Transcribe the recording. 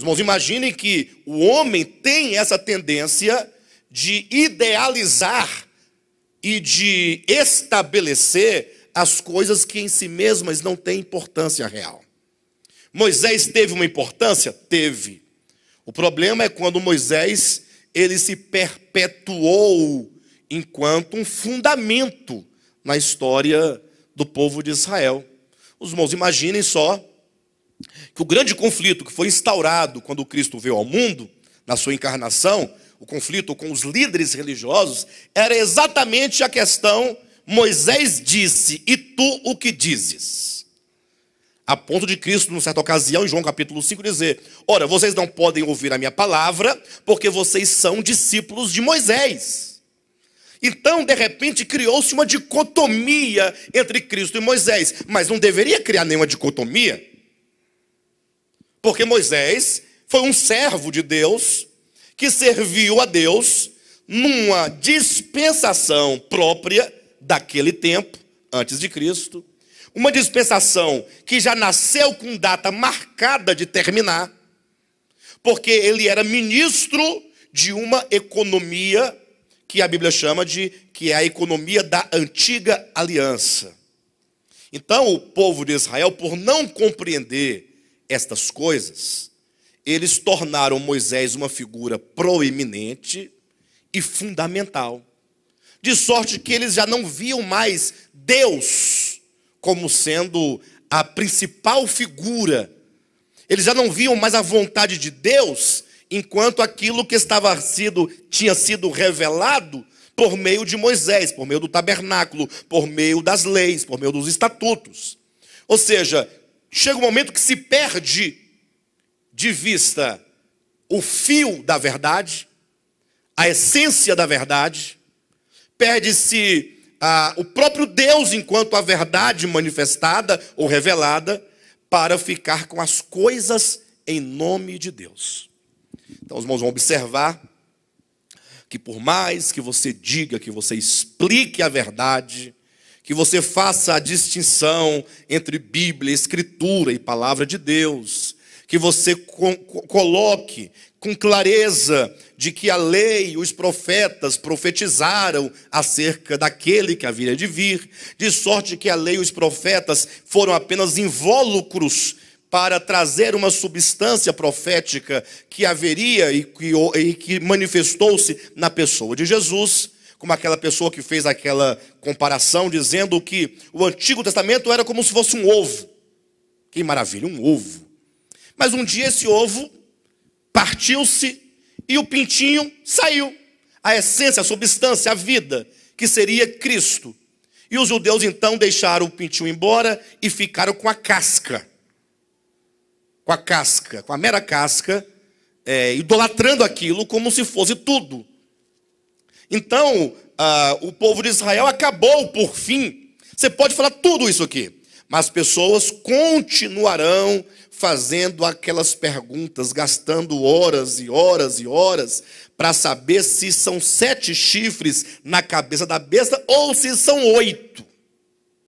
Os irmãos, imaginem que o homem tem essa tendência de idealizar e de estabelecer as coisas que em si mesmas não têm importância real. Moisés teve uma importância? Teve. O problema é quando Moisés ele se perpetuou enquanto um fundamento na história do povo de Israel. Os irmãos, imaginem só que o grande conflito que foi instaurado quando Cristo veio ao mundo, na sua encarnação, o conflito com os líderes religiosos, era exatamente a questão: Moisés disse, e tu o que dizes? A ponto de Cristo, numa certa ocasião, em João capítulo 5, dizer: Ora, vocês não podem ouvir a minha palavra, porque vocês são discípulos de Moisés. Então, de repente, criou-se uma dicotomia entre Cristo e Moisés, mas não deveria criar nenhuma dicotomia. Porque Moisés foi um servo de Deus que serviu a Deus numa dispensação própria daquele tempo, antes de Cristo, uma dispensação que já nasceu com data marcada de terminar, porque ele era ministro de uma economia que a Bíblia chama de que é a economia da antiga aliança. Então, o povo de Israel, por não compreender estas coisas, eles tornaram Moisés uma figura proeminente e fundamental, de sorte que eles já não viam mais Deus como sendo a principal figura, eles já não viam mais a vontade de Deus enquanto aquilo que estava sido, tinha sido revelado por meio de Moisés, por meio do tabernáculo, por meio das leis, por meio dos estatutos. Ou seja, chega um momento que se perde de vista o fio da verdade, a essência da verdade, perde-se ah, o próprio Deus enquanto a verdade manifestada ou revelada, para ficar com as coisas em nome de Deus. Então, os irmãos vão observar que, por mais que você diga, que você explique a verdade, que você faça a distinção entre Bíblia, Escritura e Palavra de Deus, que você coloque com clareza de que a lei e os profetas profetizaram acerca daquele que havia de vir, de sorte que a lei e os profetas foram apenas invólucros para trazer uma substância profética que haveria e que, manifestou-se na pessoa de Jesus como aquela pessoa que fez aquela comparação, dizendo que o Antigo Testamento era como se fosse um ovo. Que maravilha, um ovo. Mas um dia esse ovo partiu-se e o pintinho saiu. A essência, a substância, a vida, que seria Cristo. E os judeus então deixaram o pintinho embora e ficaram com a casca. Com a casca, com a mera casca, é, idolatrando aquilo como se fosse tudo. Então, ah, o povo de Israel acabou por fim. Você pode falar tudo isso aqui, mas pessoas continuarão fazendo aquelas perguntas, gastando horas e horas e horas para saber se são sete chifres na cabeça da besta ou se são oito.